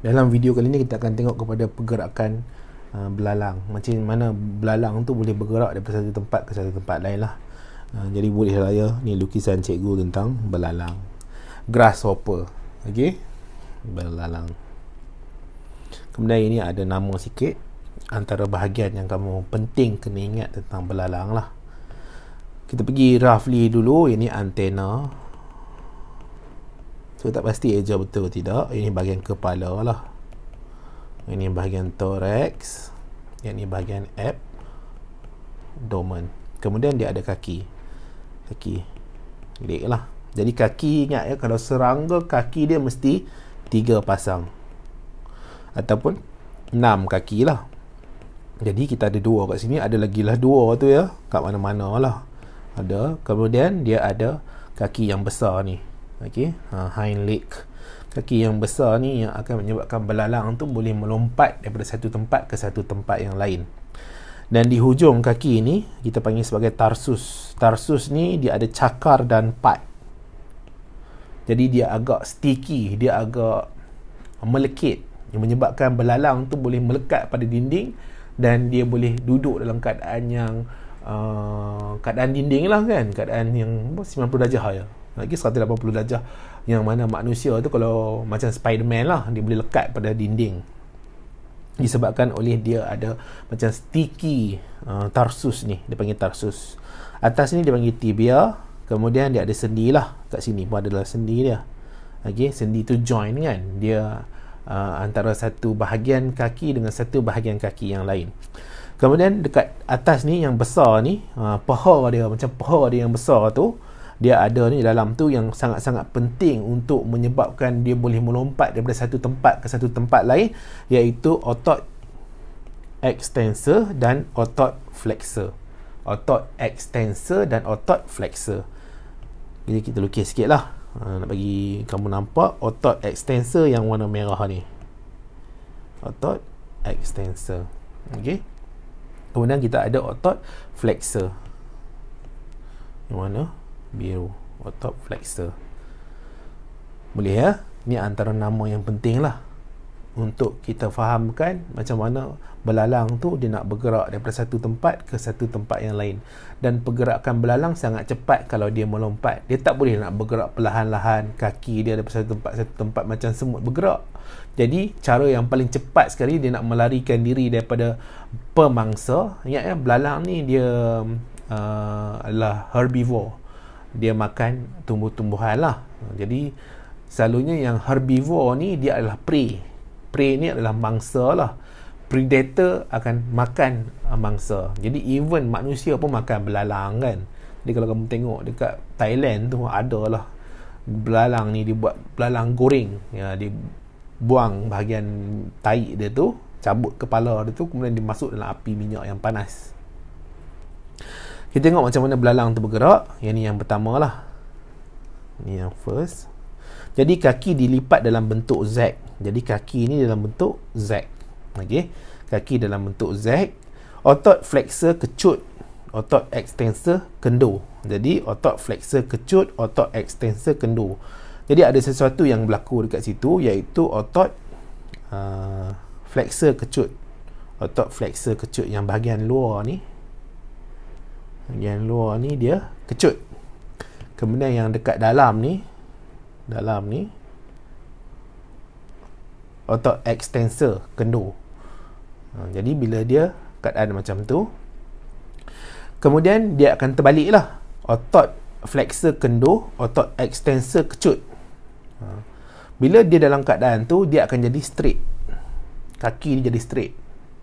Dalam video kali ni kita akan tengok kepada pergerakan uh, belalang Macam mana belalang tu boleh bergerak dari satu tempat ke satu tempat lain lah uh, Jadi boleh raya lah ni lukisan cikgu tentang belalang Grasshopper Okay Belalang Kemudian ini ada nama sikit Antara bahagian yang kamu penting kena ingat tentang belalang lah kita pergi roughly dulu ini antena saya tak pasti eja betul atau tidak. Ini bahagian kepala lah. Ini bahagian thorax. Yang ini bahagian abdomen. Kemudian dia ada kaki. Kaki. Leg lah. Jadi kaki ingat ya. Kalau serangga kaki dia mesti tiga pasang. Ataupun enam kaki lah. Jadi kita ada dua kat sini. Ada lagi lah dua tu ya. Kat mana-mana lah. Ada. Kemudian dia ada kaki yang besar ni okey ha, hind leg kaki yang besar ni yang akan menyebabkan belalang tu boleh melompat daripada satu tempat ke satu tempat yang lain dan di hujung kaki ni kita panggil sebagai tarsus tarsus ni dia ada cakar dan pad jadi dia agak sticky dia agak melekit yang menyebabkan belalang tu boleh melekat pada dinding dan dia boleh duduk dalam keadaan yang uh, keadaan dinding lah kan keadaan yang 90 darjah lah ya lagi 180 darjah yang mana manusia tu kalau macam Spiderman lah dia boleh lekat pada dinding disebabkan oleh dia ada macam sticky uh, tarsus ni dia panggil tarsus atas ni dia panggil tibia kemudian dia ada sendi lah kat sini pun adalah sendi dia ok sendi tu join kan dia uh, antara satu bahagian kaki dengan satu bahagian kaki yang lain kemudian dekat atas ni yang besar ni uh, peha dia macam peha dia yang besar tu dia ada ni dalam tu yang sangat-sangat penting untuk menyebabkan dia boleh melompat daripada satu tempat ke satu tempat lain iaitu otot extensor dan otot flexor otot extensor dan otot flexor jadi kita lukis sikit lah ha, nak bagi kamu nampak otot extensor yang warna merah ni otot extensor ok kemudian kita ada otot flexor yang mana biru atau flexer boleh ya ni antara nama yang penting lah untuk kita fahamkan macam mana belalang tu dia nak bergerak daripada satu tempat ke satu tempat yang lain dan pergerakan belalang sangat cepat kalau dia melompat dia tak boleh nak bergerak perlahan-lahan kaki dia daripada satu tempat satu tempat macam semut bergerak jadi cara yang paling cepat sekali dia nak melarikan diri daripada pemangsa ingat ya belalang ni dia uh, adalah herbivore dia makan tumbuh-tumbuhan lah jadi selalunya yang herbivore ni dia adalah prey prey ni adalah mangsa lah predator akan makan ah, mangsa jadi even manusia pun makan belalang kan jadi kalau kamu tengok dekat Thailand tu ada lah belalang ni dibuat belalang goreng ya, dia buang bahagian taik dia tu cabut kepala dia tu kemudian dia dalam api minyak yang panas kita tengok macam mana belalang tu bergerak. Yang ni yang pertama lah. Ni yang first. Jadi kaki dilipat dalam bentuk Z. Jadi kaki ni dalam bentuk Z. Okay. Kaki dalam bentuk Z. Otot flexor kecut. Otot extensor kendur. Jadi otot flexor kecut, otot extensor kendur. Jadi ada sesuatu yang berlaku dekat situ iaitu otot uh, flexor kecut. Otot flexor kecut yang bahagian luar ni yang luar ni dia kecut kemudian yang dekat dalam ni dalam ni otot extensor kendur ha, jadi bila dia keadaan macam tu kemudian dia akan terbalik lah otot flexor kendur otot extensor kecut ha, bila dia dalam keadaan tu dia akan jadi straight kaki ni jadi straight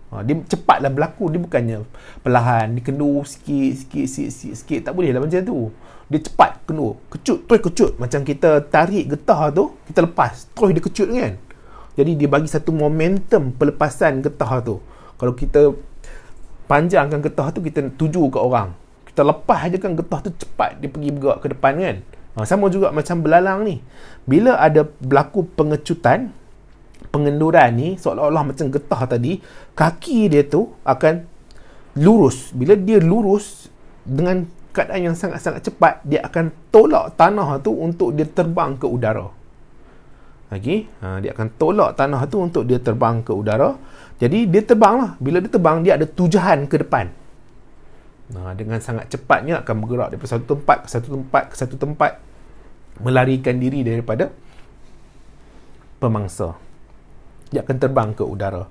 Ha, dia cepatlah berlaku dia bukannya perlahan dia kendur sikit sikit sikit sikit, sikit. tak boleh lah macam tu dia cepat kendur kecut terus kecut macam kita tarik getah tu kita lepas terus dia kecut kan jadi dia bagi satu momentum pelepasan getah tu kalau kita panjangkan getah tu kita tuju ke orang kita lepas je kan getah tu cepat dia pergi bergerak ke depan kan ha, sama juga macam belalang ni bila ada berlaku pengecutan pengenduran ni seolah-olah macam getah tadi kaki dia tu akan lurus bila dia lurus dengan keadaan yang sangat-sangat cepat dia akan tolak tanah tu untuk dia terbang ke udara lagi okay? Ha, dia akan tolak tanah tu untuk dia terbang ke udara jadi dia terbang lah bila dia terbang dia ada tujuan ke depan Nah, ha, dengan sangat cepatnya akan bergerak daripada satu tempat ke satu tempat ke satu tempat melarikan diri daripada pemangsa dia akan terbang ke udara.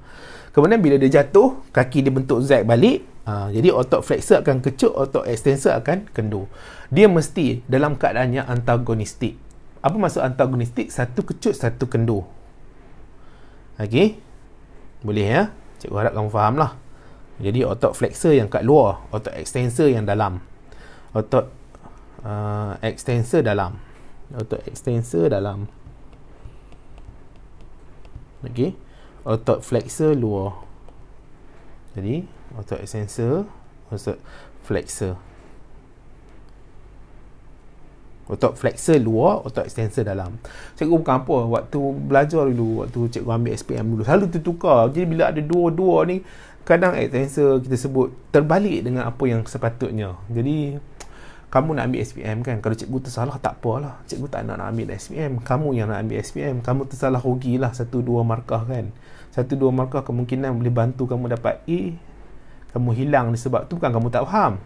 Kemudian bila dia jatuh, kaki dia bentuk Z balik. Ha, jadi otot flexor akan kecut, otot extensor akan kendur. Dia mesti dalam keadaannya antagonistik. Apa maksud antagonistik? Satu kecut, satu kendur. Okey. Boleh ya? Cikgu harap kamu faham lah. Jadi otot flexor yang kat luar, otot extensor yang dalam. Otot uh, extensor dalam. Otot extensor dalam. Okay, Otot flexor luar. Jadi, otot extensor, otot flexor. Otot flexor luar, otot extensor dalam. Cikgu bukan apa, waktu belajar dulu, waktu cikgu ambil SPM dulu, selalu tertukar. Jadi, bila ada dua-dua ni, kadang extensor kita sebut terbalik dengan apa yang sepatutnya. Jadi, kamu nak ambil SPM kan kalau cikgu tersalah tak apalah cikgu tak nak nak ambil SPM kamu yang nak ambil SPM kamu tersalah lah satu dua markah kan satu dua markah kemungkinan boleh bantu kamu dapat A kamu hilang disebab tu bukan kamu tak faham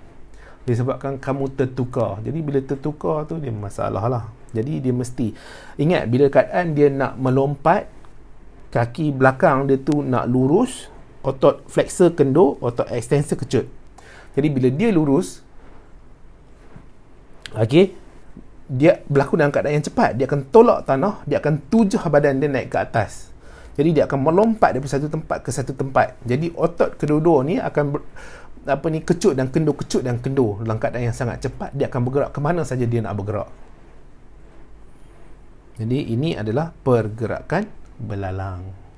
disebabkan kamu tertukar jadi bila tertukar tu dia masalah lah jadi dia mesti ingat bila keadaan dia nak melompat kaki belakang dia tu nak lurus otot flexor kenduk otot extensor kecut jadi bila dia lurus Okey. Dia berlaku dalam keadaan yang cepat. Dia akan tolak tanah. Dia akan tujuh badan dia naik ke atas. Jadi dia akan melompat dari satu tempat ke satu tempat. Jadi otot kedua-dua ni akan ber, apa ni kecut dan kendur kecut dan kendur dalam keadaan yang sangat cepat dia akan bergerak ke mana saja dia nak bergerak. Jadi ini adalah pergerakan belalang.